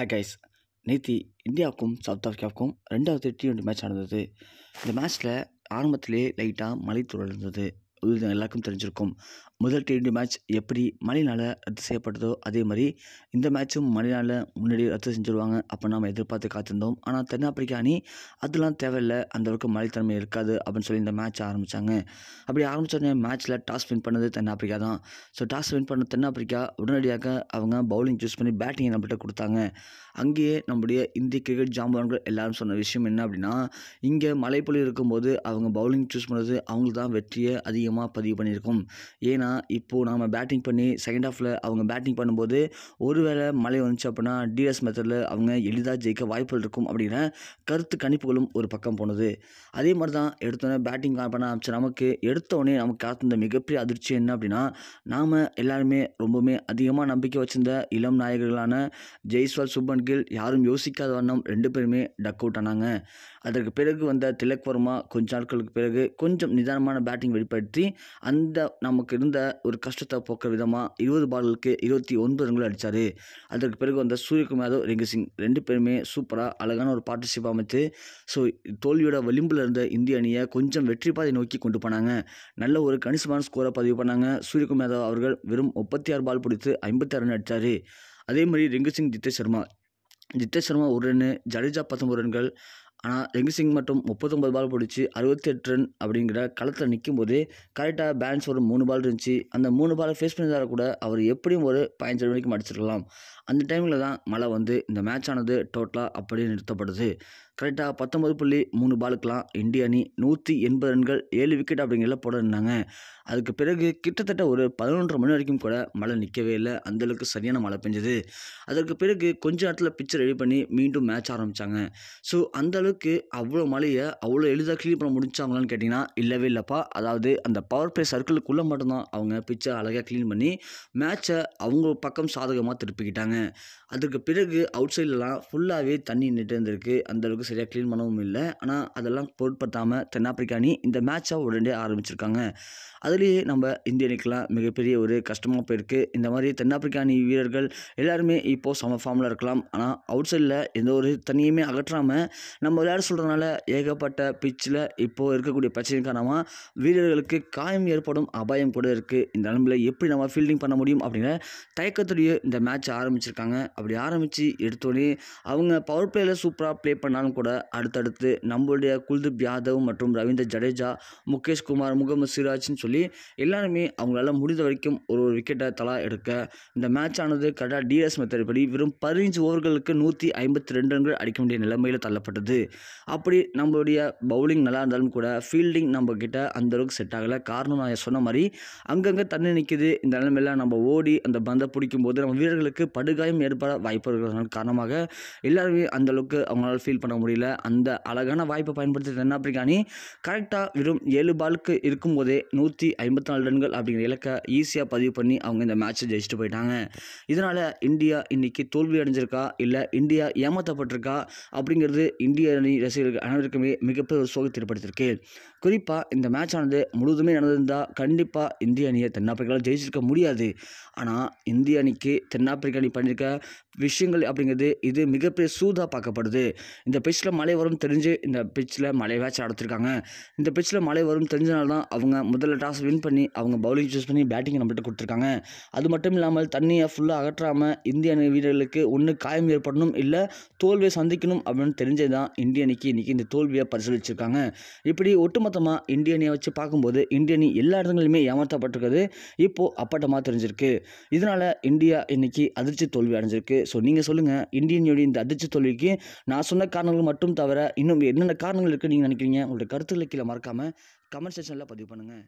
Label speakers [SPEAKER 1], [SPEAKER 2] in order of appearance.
[SPEAKER 1] hey guys நேத்தி இந்தியாவுக்கும் south ஆஃப்ரிக்காவுக்கும் ரெண்டாவது டி ட்வெண்ட்டி மேட்ச் நடந்தது இந்த மேட்ச்சில் ஆரம்பத்திலே லைட்டாக மழை இருந்தது எல்லாருக்கும் தெரிஞ்சிருக்கும் முதல் டிஎன்டி மேட்ச் எப்படி மழையினால் ரத்து செய்யப்பட்டதோ அதே மாதிரி இந்த மேட்சும் மழையினால் முன்னாடி ரத்து செஞ்சுருவாங்க அப்போ நம்ம எதிர்பார்த்து காத்திருந்தோம் ஆனால் தென்னாப்பிரிக்கா அணி அதெல்லாம் தேவையில்லை அந்தளவுக்கு மழைத்தன்மை இருக்காது அப்படின்னு சொல்லி இந்த மேட்ச் ஆரம்பித்தாங்க அப்படி ஆரம்பித்தோடனே மேட்ச்சில் டாஸ் வின் பண்ணது தென்னாப்பிரிக்கா தான் ஸோ டாஸ் வின் பண்ண தென்னாப்பிரிக்கா உடனடியாக அவங்க பவுலிங் சூஸ் பண்ணி பேட்டிங் நம்மகிட்ட கொடுத்தாங்க அங்கேயே நம்முடைய இந்திய கிரிக்கெட் ஜாம்பவான்கள் எல்லாரும் சொன்ன விஷயம் என்ன அப்படின்னா இங்கே மழைப்பொழி இருக்கும்போது அவங்க பவுலிங் சூஸ் பண்ணுறது அவங்களுக்கு தான் வெற்றியை அதிகமாக பதிவு பண்ணியிருக்கும் ஏன்னா அப்படின்னா இப்போது நாம் பேட்டிங் பண்ணி செகண்ட் ஆஃபில் அவங்க பேட்டிங் பண்ணும்போது ஒருவேளை மழை வந்துச்சு அப்படின்னா டிஎஸ் மெத்தடில் அவங்க எளிதாக ஜெயிக்க வாய்ப்புகள் இருக்கும் அப்படிங்கிற கருத்து கணிப்புகளும் ஒரு பக்கம் போனது அதே மாதிரி தான் எடுத்தோடனே பேட்டிங் பண்ண ஆரம்பிச்சு நமக்கு எடுத்தோடனே நமக்கு காத்திருந்த மிகப்பெரிய அதிர்ச்சி என்ன அப்படின்னா நாம் எல்லாருமே ரொம்பவுமே அதிகமாக நம்பிக்கை வச்சிருந்த இளம் நாயகர்களான ஜெய்ஸ்வால் சுப்பன் கில் யாரும் யோசிக்காத வண்ணம் ரெண்டு பேருமே டக் அவுட் ஆனாங்க அதற்கு பிறகு வந்த திலக் வர்மா கொஞ்ச நாட்களுக்கு பிறகு கொஞ்சம் நிதானமான பேட்டிங் வெளிப்படுத்தி அந்த நமக்கு இருந்த ஒரு கஷ்டத்தை போக்குற விதமாக இருபது பால்களுக்கு இருபத்தி ஒன்பது ரன்கள் அடித்தார் அதற்கு பிறகு வந்த சூரியகுமார் யாதவ் ரிங்கு சிங் ரெண்டு பேருமே சூப்பராக அழகான ஒரு பார்ட்னர்ஷிப் அமைத்து ஸோ தோல்வியோட வலிம்பில் இருந்த இந்திய அணியை கொஞ்சம் வெற்றி பாதை நோக்கி கொண்டு போனாங்க நல்ல ஒரு கணிசமான ஸ்கோரை பதிவு பண்ணாங்க சூரியகுமார் யாதவ் அவர்கள் வெறும் முப்பத்தி ஆறு பால் பிடித்து ஐம்பத்தி ஆறு ரன் அடித்தார் அதே மாதிரி ரிங்கு சிங் ஜித்தேஷ் சர்மா ஜித்தேஷ் சர்மா ஒரு ரன்னு ஜடேஜா பத்தொம்பது ரன்கள் ஆனால் ரெங்கி சிங் மட்டும் முப்பத்தொம்பது பால் பிடிச்சி அறுபத்தெட்டு ரன் அப்படிங்கிற களத்தில் நிற்கும் போது கரெக்டாக பேலன்ஸ் ஒரு மூணு பால் இருந்துச்சு அந்த மூணு பாலை ஃபேஸ் பண்ணியிருந்தா கூட அவர் எப்படியும் ஒரு பதினஞ்சு ரன் வரைக்கும் அடிச்சிருக்கலாம் அந்த டைமில் தான் மழை வந்து இந்த மேட்ச் ஆனது டோட்டலாக அப்படியே நிறுத்தப்படுது கரெக்டாக பத்தொம்பது புள்ளி மூணு பாலுக்கெலாம் இந்திய அணி நூற்றி எண்பது ரன்கள் ஏழு விக்கெட் அப்படிங்கிறத இருந்தாங்க அதுக்கு பிறகு கிட்டத்தட்ட ஒரு பதினொன்றரை மணி வரைக்கும் கூட மழை நிற்கவே இல்லை அந்தளவுக்கு சரியான மழை பெஞ்சது அதற்கு பிறகு கொஞ்ச நேரத்தில் பிச்சர் ரெடி பண்ணி மீண்டும் மேட்ச் ஆரம்பித்தாங்க ஸோ அந்தளவு அளவுக்கு அவ்வளோ மலையை அவ்வளோ எளிதாக க்ளீன் பண்ண முடிஞ்சாங்களான்னு கேட்டிங்கன்னா இல்லவே இல்லைப்பா அதாவது அந்த பவர் ப்ளே சர்க்கிளுக்குள்ளே மட்டும்தான் அவங்க பிச்சை அழகாக க்ளீன் பண்ணி மேட்சை அவங்க பக்கம் சாதகமாக திருப்பிக்கிட்டாங்க அதுக்கு பிறகு அவுட் சைட்லலாம் ஃபுல்லாகவே தண்ணி நின்று இருந்திருக்கு அந்தளவுக்கு சரியாக க்ளீன் பண்ணவும் இல்லை ஆனால் அதெல்லாம் பொருட்படுத்தாமல் தென்னாப்பிரிக்கா அணி இந்த மேட்சை உடனே ஆரம்பிச்சிருக்காங்க அதுலேயே நம்ம இந்திய அணிக்கெலாம் மிகப்பெரிய ஒரு கஷ்டமாக போயிருக்கு இந்த மாதிரி தென்னாப்பிரிக்கா அணி வீரர்கள் எல்லாருமே இப்போது சம ஃபார்மில் இருக்கலாம் ஆனால் அவுட் சைடில் எந்த ஒரு தண்ணியுமே அகற்றாமல் நம்ம விளையாட சொல்கிறதுனால ஏகப்பட்ட பிச்சில் இப்போது இருக்கக்கூடிய பிரச்சனை காரணமாக வீரர்களுக்கு காயம் ஏற்படும் அபாயம் கூட இருக்குது இந்த நிலமையில் எப்படி நம்ம ஃபீல்டிங் பண்ண முடியும் அப்படின்னு தயக்கத்துடைய இந்த மேட்ச் ஆரம்பிச்சிருக்காங்க அப்படி ஆரம்பித்து எடுத்தோடனே அவங்க பவர் பிளேயில் சூப்பராக ப்ளே பண்ணாலும் கூட அடுத்தடுத்து நம்மளுடைய குல்தீப் யாதவ் மற்றும் ரவீந்திர ஜடேஜா முகேஷ் குமார் முகமது சிராஜ்னு சொல்லி எல்லாருமே அவங்களால முடிந்த வரைக்கும் ஒரு ஒரு விக்கெட்டை தலா எடுக்க இந்த மேட்ச் ஆனது கரெக்டாக டிஎஸ் மெத்தட் படி வெறும் பதினஞ்சு ஓவர்களுக்கு நூற்றி ஐம்பத்தி ரெண்டு ரன்கள் அடிக்க வேண்டிய நிலைமையில் தள்ளப்பட்டது அப்படி நம்மளுடைய பவுலிங் நல்லா இருந்தாலும் கூட ஃபீல்டிங் நம்மக்கிட்ட அந்தளவுக்கு செட் ஆகலை காரணம் நான் சொன்ன மாதிரி அங்கங்கே தண்ணி நிற்கிது இந்த நிலைமையெல்லாம் நம்ம ஓடி அந்த பந்தை பிடிக்கும் போது நம்ம வீரர்களுக்கு படுகாயம் ஏற்பட வாய்ப்பு இருக்கிறதுனால காரணமாக எல்லாருமே அந்தளவுக்கு அவங்களால ஃபீல் பண்ண முடியல அந்த அழகான வாய்ப்பை பயன்படுத்தி தென்னாப்பிரிக்கா அணி கரெக்டாக வெறும் ஏழு பாலுக்கு இருக்கும் போதே நூற்றி ஐம்பத்தி நாலு ரன்கள் அப்படிங்கிற இலக்கை ஈஸியாக பதிவு பண்ணி அவங்க இந்த மேட்சை ஜெயிச்சுட்டு போயிட்டாங்க இதனால் இந்தியா இன்றைக்கி தோல்வி அடைஞ்சிருக்கா இல்லை இந்தியா ஏமாற்றப்பட்டிருக்கா அப்படிங்கிறது இந்திய அணி ரசிகர்கள் அனைவருக்குமே மிகப்பெரிய ஒரு சோகத்தை ஏற்படுத்தியிருக்கு குறிப்பாக இந்த மேட்ச் ஆனது முழுவதுமே நடந்திருந்தால் கண்டிப்பாக இந்திய அணியை தென்னாப்பிரிக்காவில் ஜெயிச்சிருக்க முடியாது ஆனால் இந்திய அணிக்கு தென்னாப்பிரிக்கா அணி பண்ணியிருக்க விஷயங்கள் அப்படிங்கிறது இது மிகப்பெரிய சூதாக பார்க்கப்படுது இந்த பிச்சில் மழை வரும் தெரிஞ்சு இந்த பிச்சில் மழை மேட்ச் நடத்திருக்காங்க இந்த பிச்சில் மழை வரும் தெரிஞ்சனால்தான் அவங்க முதல்ல டாஸ் வின் பண்ணி அவங்க பவுலிங் சூஸ் பண்ணி பேட்டிங் நம்மகிட்ட கொடுத்துருக்காங்க அது மட்டும் இல்லாமல் தண்ணியை ஃபுல்லாக அகற்றாமல் இந்திய அணி வீரர்களுக்கு ஒன்று காயம் ஏற்படணும் இல்லை தோல்வியை சந்திக்கணும் அப்படின்னு தெரிஞ்சது தான் இந்திய அணிக்கு இன்றைக்கி இந்த தோல்வியை பரிசீலிச்சிருக்காங்க இப்படி ஒட்டுமொத்தமாக இந்திய அணியை வச்சு பார்க்கும்போது இந்திய அணி எல்லா இடங்களிலுமே ஏமாற்றப்பட்டிருக்குது இப்போது அப்பட்டமாக தெரிஞ்சிருக்கு இதனால் இந்தியா இன்றைக்கி அதிர்ச்சி தோல்வி அடைஞ்சிருக்கு ஸோ நீங்கள் சொல்லுங்கள் இந்திய இந்த அதிர்ச்சி தோல்விக்கு நான் சொன்ன காரணங்கள் மட்டும் தவிர இன்னும் என்னென்ன காரணங்கள் இருக்குன்னு நீங்கள் நினைக்கிறீங்க உங்களுடைய கருத்துக்களை கீழே மறக்காமல் கமெண்ட் செக்ஷனில் பதிவு பண்ணுங்கள்